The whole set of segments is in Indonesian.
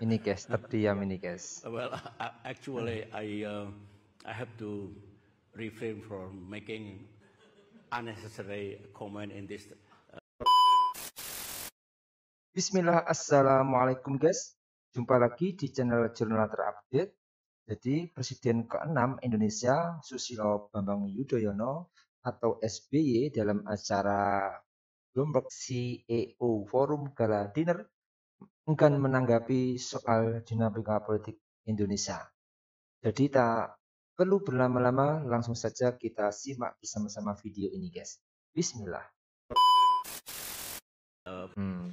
ini guys terdiam ya ini guys. well actually I uh, I have to refrain from making unnecessary comment in this uh, Bismillah Assalamualaikum guys jumpa lagi di channel jurnal terupdate jadi Presiden ke-6 Indonesia Susilo Bambang Yudhoyono atau SBY dalam acara Bloomberg CEO Forum Gala Dinner enggan hmm. menanggapi soal dinamika politik Indonesia. Jadi tak perlu berlama-lama, langsung saja kita simak bersama-sama video ini guys. Bismillah. Ehm, hmm.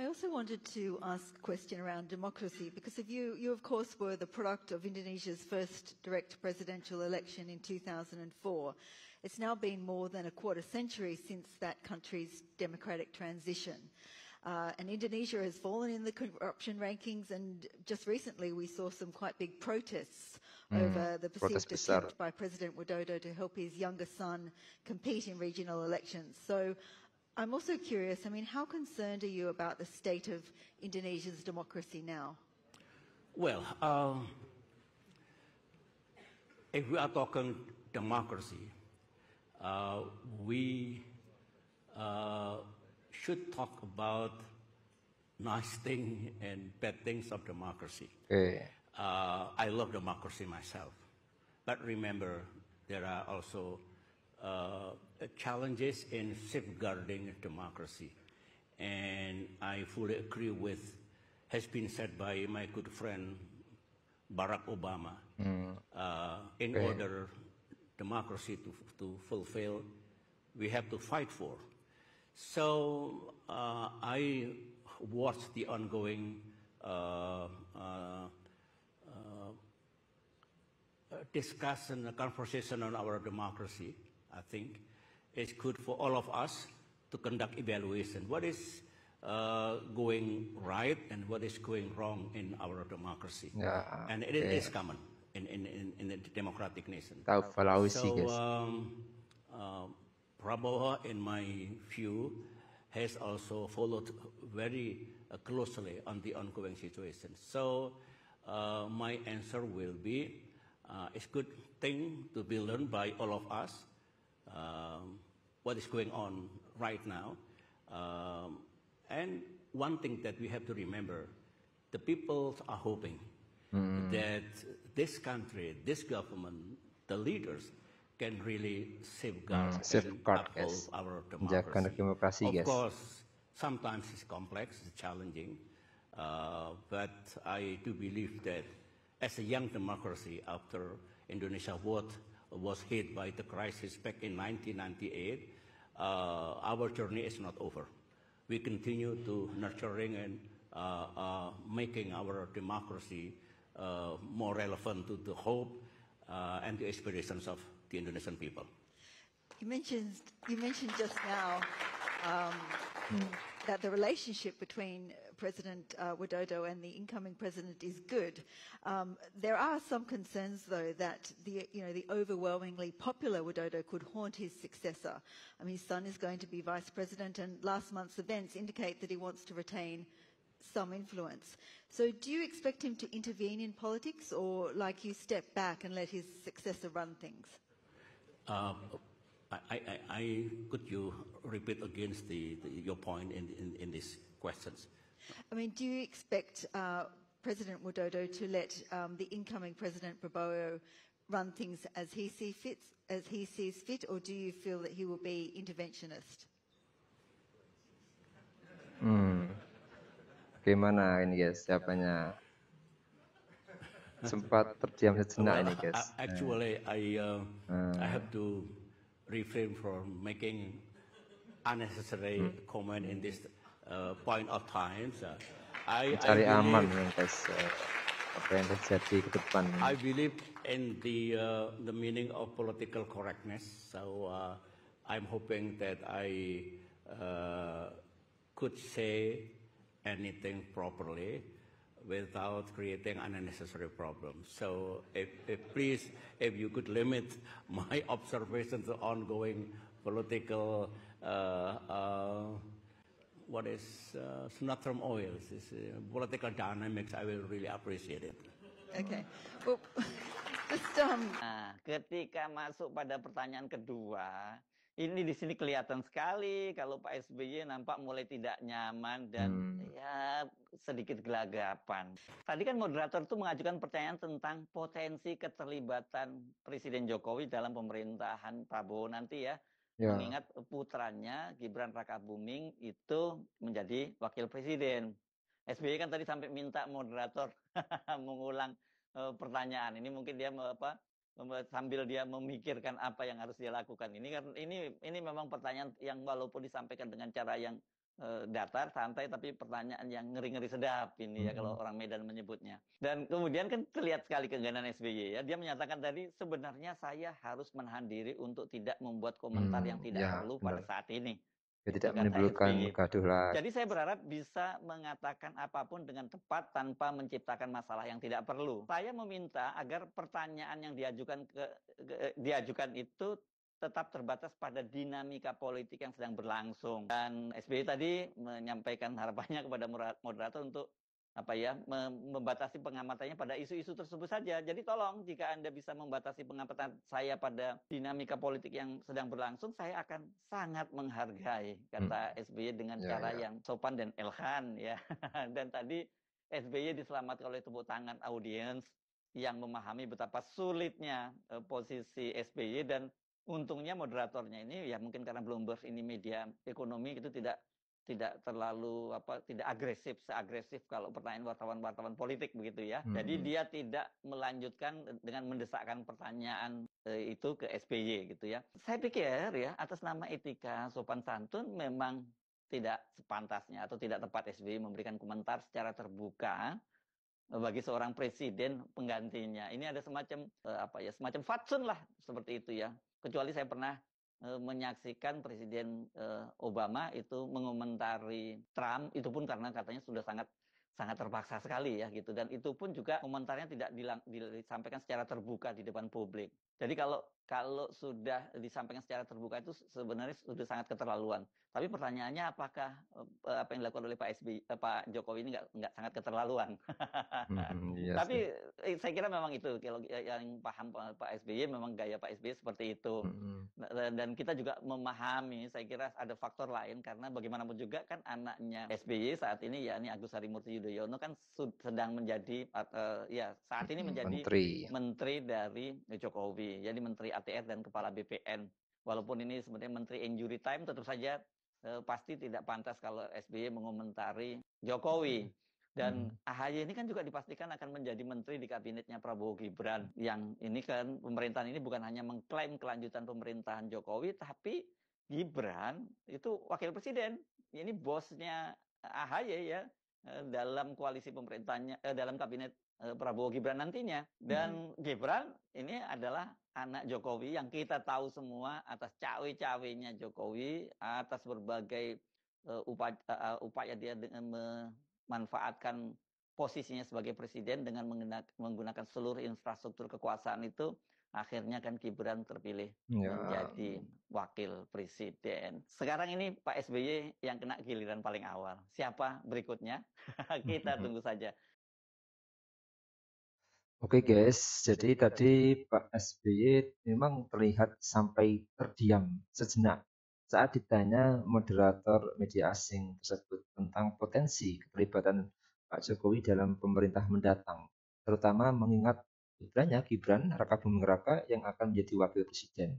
I also wanted to ask a question around democracy because if you, you of course were the product of Indonesia's first direct presidential election in 2004. It's now been more than a quarter century since that country's democratic transition. Uh, and Indonesia has fallen in the corruption rankings, and just recently we saw some quite big protests mm. over the perceived attempt by President Widodo to help his younger son compete in regional elections. So I'm also curious, I mean, how concerned are you about the state of Indonesia's democracy now? Well, um, if we are talking democracy, uh, we uh, should talk about nice things and bad things of democracy. Yeah. Uh, I love democracy myself. But remember, there are also uh, challenges in safeguarding democracy. And I fully agree with, has been said by my good friend Barack Obama. Mm. Uh, in right. order democracy to, to fulfill, we have to fight for so uh, I watched the ongoing uh, uh, discussion, a conversation on our democracy, I think. It's good for all of us to conduct evaluation. What is uh, going right and what is going wrong in our democracy. Yeah, and it is common in, in, in, in, the democratic nation. So um, Prabowo, in my view, has also followed very uh, closely on the ongoing situation. So uh, my answer will be, uh, it's good thing to be learned by all of us, um, what is going on right now. Um, and one thing that we have to remember, the people are hoping mm. that this country, this government, the leaders can really safeguard, mm, safeguard yes. our democracy. demokrasi, of yes. course, sometimes it's complex, it's challenging, uh, but I do believe that as a young democracy after Indonesia vote was hit by the crisis back in 1998, uh, our journey is not over. We continue to nurturing and uh, uh making our democracy uh, more relevant to the hope uh, and the aspirations of the Indonesian people. You mentioned, you mentioned just now um, that the relationship between President uh, Widodo and the incoming president is good. Um, there are some concerns, though, that the, you know, the overwhelmingly popular Widodo could haunt his successor. I mean, his son is going to be vice president, and last month's events indicate that he wants to retain some influence. So do you expect him to intervene in politics or, like you, step back and let his successor run things? Um, could you repeat again your point in these questions? I mean, do you expect uh, President Widodo to let um, the incoming President Prabowo run things as he sees fit, or do you feel that he will be interventionist? Hmm. Gimana ini guys, siapanya? sempat terdiam sejenak well, ini guys. Actually I uh, hmm. I have to refrain from making unnecessary hmm. comment in this uh, point of time. So, uh, I, aman ya guys. Uh, apa yang terjadi ke depan. I believe in the uh, the meaning of political correctness. So uh, I'm hoping that I uh, could say anything properly. without creating unnecessary problems. So if, if please, if you could limit my observations to ongoing political, uh, uh, what is uh, Sunatram oils, this, uh, political dynamics, I will really appreciate it. Okay. Well, um, nah, ketika masuk pada pertanyaan kedua, ini di sini kelihatan sekali kalau Pak SBY nampak mulai tidak nyaman dan hmm. ya sedikit gelagapan. Tadi kan moderator itu mengajukan pertanyaan tentang potensi keterlibatan Presiden Jokowi dalam pemerintahan Prabowo nanti ya. ya. Mengingat putranya Gibran Raka Buming itu menjadi wakil presiden. SBY kan tadi sampai minta moderator mengulang eh, pertanyaan. Ini mungkin dia apa sambil dia memikirkan apa yang harus dia lakukan ini kan ini ini memang pertanyaan yang walaupun disampaikan dengan cara yang eh, datar santai tapi pertanyaan yang ngeri ngeri sedap ini ya kalau hmm. orang Medan menyebutnya dan kemudian kan terlihat sekali keengganan SBY ya dia menyatakan tadi sebenarnya saya harus menahan diri untuk tidak membuat komentar hmm, yang tidak ya, perlu pada benar. saat ini ya tidak menimbulkan gaduh lah. Jadi saya berharap bisa mengatakan apapun dengan tepat tanpa menciptakan masalah yang tidak perlu. Saya meminta agar pertanyaan yang diajukan ke, ke eh, diajukan itu tetap terbatas pada dinamika politik yang sedang berlangsung. Dan SBY tadi menyampaikan harapannya kepada moderator untuk apa ya membatasi pengamatannya pada isu-isu tersebut saja. Jadi tolong jika Anda bisa membatasi pengamatan saya pada dinamika politik yang sedang berlangsung, saya akan sangat menghargai kata hmm. SBY dengan ya, cara ya. yang sopan dan elhan ya. dan tadi SBY diselamatkan oleh tepuk tangan audiens yang memahami betapa sulitnya uh, posisi SBY dan untungnya moderatornya ini ya mungkin karena Bloomberg ini media ekonomi itu tidak tidak terlalu apa tidak agresif seagresif kalau pertanyaan wartawan wartawan politik begitu ya hmm. jadi hmm. dia tidak melanjutkan dengan mendesakkan pertanyaan e, itu ke SBY gitu ya saya pikir ya atas nama etika sopan santun memang tidak sepantasnya atau tidak tepat SBY memberikan komentar secara terbuka bagi seorang presiden penggantinya ini ada semacam e, apa ya semacam fatsun lah seperti itu ya kecuali saya pernah Eh, menyaksikan Presiden eh, Obama itu mengomentari Trump itu pun karena katanya sudah sangat sangat terpaksa sekali ya gitu dan itu pun juga komentarnya tidak dilang, disampaikan secara terbuka di depan publik. Jadi kalau kalau sudah disampaikan secara terbuka itu sebenarnya sudah sangat keterlaluan. Tapi pertanyaannya apakah eh, apa yang dilakukan oleh Pak SB eh, Pak Jokowi ini nggak nggak sangat keterlaluan? Hmm, yes, iya Tapi yes. Eh, saya kira memang itu kalau ya, yang paham Pak SBY memang gaya Pak SBY seperti itu. Hmm. Nah, dan kita juga memahami saya kira ada faktor lain karena bagaimanapun juga kan anaknya SBY saat ini yakni Agus Harimurti Yudhoyono kan sedang menjadi uh, ya saat ini menjadi menteri, menteri dari Jokowi. Jadi menteri ATR dan kepala BPN. Walaupun ini sebenarnya menteri injury time tetap saja uh, pasti tidak pantas kalau SBY mengomentari Jokowi. Dan hmm. AHY ini kan juga dipastikan akan menjadi menteri di kabinetnya Prabowo Gibran. Yang ini kan pemerintahan ini bukan hanya mengklaim kelanjutan pemerintahan Jokowi, tapi Gibran itu wakil presiden. Ini bosnya AHY ya. Eh, dalam koalisi pemerintahnya eh, dalam kabinet eh, Prabowo Gibran nantinya dan hmm. Gibran ini adalah anak Jokowi yang kita tahu semua atas cawe-cawenya Jokowi atas berbagai uh, eh, upaya, uh, eh, upaya dia dengan memanfaatkan posisinya sebagai presiden dengan menggunakan seluruh infrastruktur kekuasaan itu akhirnya kan Gibran terpilih ya. menjadi wakil presiden. Sekarang ini Pak SBY yang kena giliran paling awal. Siapa berikutnya? Kita mm-hmm. tunggu saja. Oke okay guys, jadi tadi Pak SBY memang terlihat sampai terdiam sejenak saat ditanya moderator media asing tersebut tentang potensi keterlibatan Pak Jokowi dalam pemerintah mendatang, terutama mengingat putranya Gibran Raka Buming Raka yang akan menjadi wakil presiden.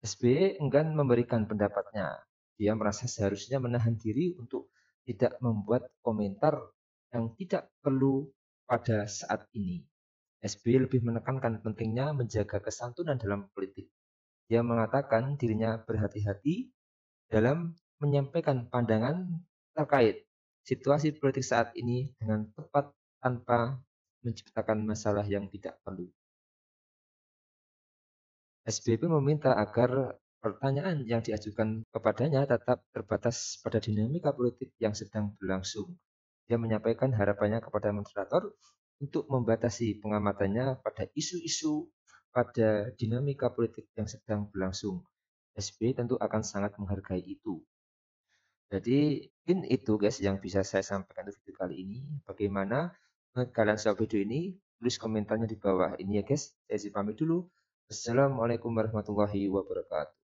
SBY e enggan memberikan pendapatnya. Dia merasa seharusnya menahan diri untuk tidak membuat komentar yang tidak perlu pada saat ini. SBY e lebih menekankan pentingnya menjaga kesantunan dalam politik. Dia mengatakan dirinya berhati-hati dalam menyampaikan pandangan terkait situasi politik saat ini dengan tepat tanpa menciptakan masalah yang tidak perlu. SBY meminta agar pertanyaan yang diajukan kepadanya tetap terbatas pada dinamika politik yang sedang berlangsung. Dia menyampaikan harapannya kepada moderator untuk membatasi pengamatannya pada isu-isu pada dinamika politik yang sedang berlangsung. SBY tentu akan sangat menghargai itu. Jadi mungkin itu guys yang bisa saya sampaikan untuk video kali ini. Bagaimana eh, kalian suka video ini? Tulis komentarnya di bawah. Ini ya guys, saya pamit dulu. Assalamualaikum warahmatullahi wabarakatuh.